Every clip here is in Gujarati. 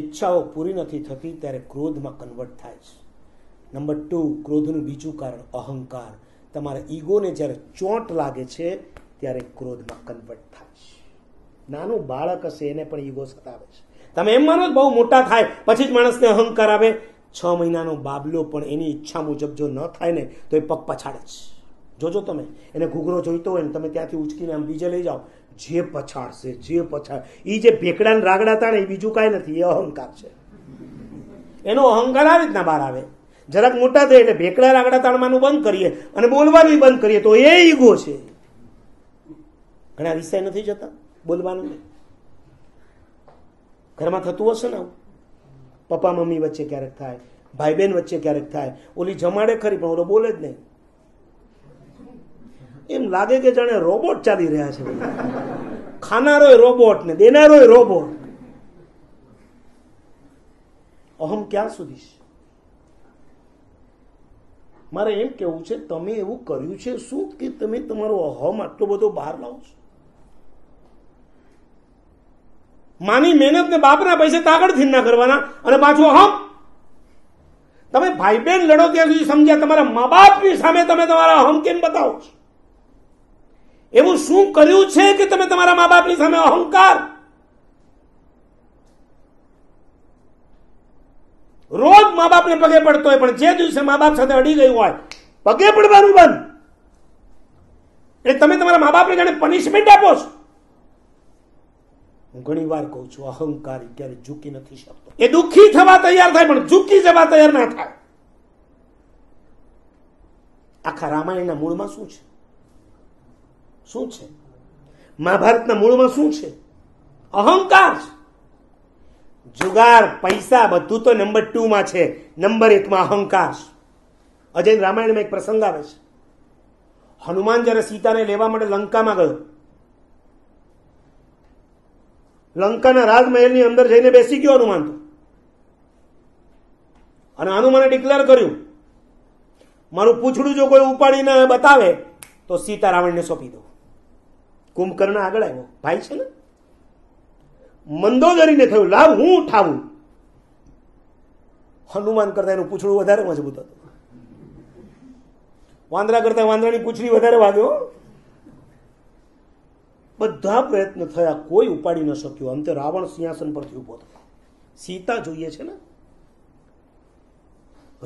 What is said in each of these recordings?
ઈચ્છાઓ પૂરી નથી થતી ત્યારે ક્રોધમાં કન્વર્ટ થાય છે નંબર ટુ ક્રોધનું બીજું કારણ અહંકાર તમારા ઈગોને જ્યારે ચોંટ લાગે છે ત્યારે ક્રોધમાં કન્વર્ટ થાય છે નાનું બાળક હશે એને પણ ઈગો સતાવે છે તમે એમ માનો બહુ મોટા થાય પછી જ માણસને અહંકાર આવે છ મહિનાનો બાબલો પણ એની ઈચ્છા મુજબ જો ન થાય ને તો એ પગ પછાડે છે જોજો તમે એને ઘૂઘરો જોઈતો હોય ને તમે ત્યાંથી ઉચકીને આમ બીજે લઈ જાઓ જે પછાડશે જે પછાડ એ જે ભેકડા રાગડા તાણે એ બીજું કાંઈ નથી એ અહંકાર છે એનો અહંકાર આવી રીતના બહાર આવે જરાક મોટા થાય એટલે ભેકડા રાગડા તાણવાનું બંધ કરીએ અને બોલવાનું બંધ કરીએ તો એ ઈગો છે ઘણા વિષય નથી જતા બોલવાનું ઘરમાં થતું હશે ને પપ્પા મમ્મી વચ્ચે ક્યારેક થાય ભાઈ બહેન વચ્ચે ક્યારેક થાય ઓલી જમાડે ખરી પણ ઓલો બોલે જ નહીં એમ લાગે કે જાણે રોબોટ ચાલી રહ્યા છે ખાનારોય રોબોટ ને દેનારોય રોબોટ અહમ ક્યાં સુધી છે મારે એમ કેવું છે તમે એવું કર્યું છે શું કે તમે તમારો અહમ આટલો બધો બહાર લાવો છો માની મહેનત ને બાપના પૈસે તાગડથી ના કરવાના અને પાછું અહમ તમે ભાઈ બહેન લડો ત્યાં સુધી સમજ્યા તમારા મા બાપની સામે તમે તમારા અહમ કેમ બતાવો છો એવું શું કર્યું છે કે તમે તમારા મા બાપની સામે અહંકાર રોજ મા બાપને પગે પડતો હોય પણ જે દિવસે મા બાપ સાથે અડી ગયું હોય પગે પડવાનું બંધ એટલે તમે તમારા મા બાપને જાણે પનિશમેન્ટ આપો છો હું ઘણી વાર કહું છું અહંકાર ક્યારે ઝૂકી નથી શકતો એ દુઃખી થવા તૈયાર થાય પણ ઝૂકી જવા તૈયાર ના થાય આખા રામાયણના મૂળમાં શું છે શું છે મહાભારતના મૂળમાં શું છે અહંકાર જુગાર પૈસા બધું તો નંબર ટુમાં છે નંબર એકમાં અહંકાર અજય રામાયણમાં એક પ્રસંગ આવે છે હનુમાન જ્યારે સીતાને લેવા માટે લંકામાં ગયો લંકાના રાજમહેલની અંદર જઈને બેસી ગયો હનુમાન તો અને હનુમાને ડિક્લેર કર્યું મારું પૂછડું જો કોઈ ઉપાડીને બતાવે તો સીતા રાવણને સોંપી દઉં કુંભકર્ણ આગળ આવ્યો ભાઈ છે ને મંદોદરીને થયું લાવ હું ઉઠાવું હનુમાન કરતા એનું પૂછડું વધારે મજબૂત હતું વાંદરા કરતા વાંદરાની પૂછડી વધારે વાગ્યો બધા પ્રયત્ન થયા કોઈ ઉપાડી ન શક્યો અંતે રાવણ સિંહાસન પરથી ઉભો થયો સીતા જોઈએ છે ને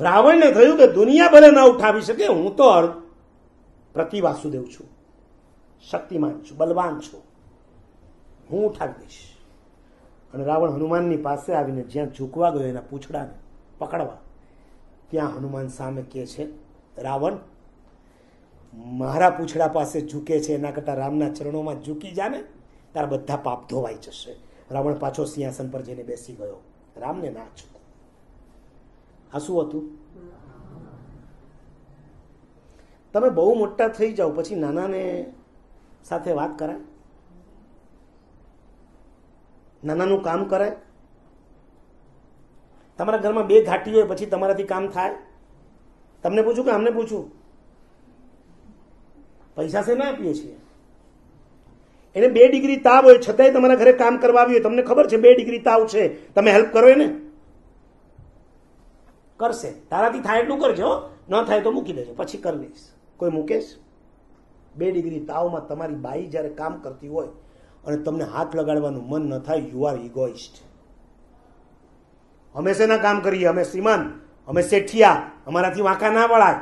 રાવણને થયું કે દુનિયા ભલે ન ઉઠાવી શકે હું તો પ્રતિ વાસુદેવ છું શક્તિમાન છું બલવાન છું હું ઉઠાવી દઈશ અને રાવણ હનુમાનની પાસે આવીને જ્યાં ઝૂકવા ગયો એના પૂછડાને પકડવા ત્યાં હનુમાન સામે કહે છે રાવણ મારા પૂછડા પાસે ઝૂકે છે એના કરતાં રામના ચરણોમાં ઝૂકી જાને તારા બધા પાપ ધોવાઈ જશે રાવણ પાછો સિંહાસન પર જઈને બેસી ગયો રામને ના ઝૂકો આ શું હતું તમે બહુ મોટા થઈ જાઓ પછી નાનાને સાથે વાત કરાય નાનાનું કામ કરાય તમારા ઘરમાં બે ઘાટી હોય પછી તમારાથી કામ થાય તમને પૂછું કે અમને પૂછું પૈસા સે ના આપીએ છીએ એને બે ડિગ્રી તાવ હોય છતાંય તમારા ઘરે કામ કરવા આવ્યું તમને ખબર છે બે ડિગ્રી તાવ છે તમે હેલ્પ કરો એને કરશે તારાથી થાય એટલું કરજો ન થાય તો મૂકી દેજો પછી કરી લઈશ કોઈ મૂકેશ બે ડિગ્રી તાવમાં તમારી બાઈ જ્યારે કામ કરતી હોય અને તમને હાથ લગાડવાનું મન ન થાય યુ આર ઇગોઇસ્ટ અમે શેના કામ કરીએ અમે શ્રીમાન અમે શેઠિયા અમારાથી વાંકા ના વળાય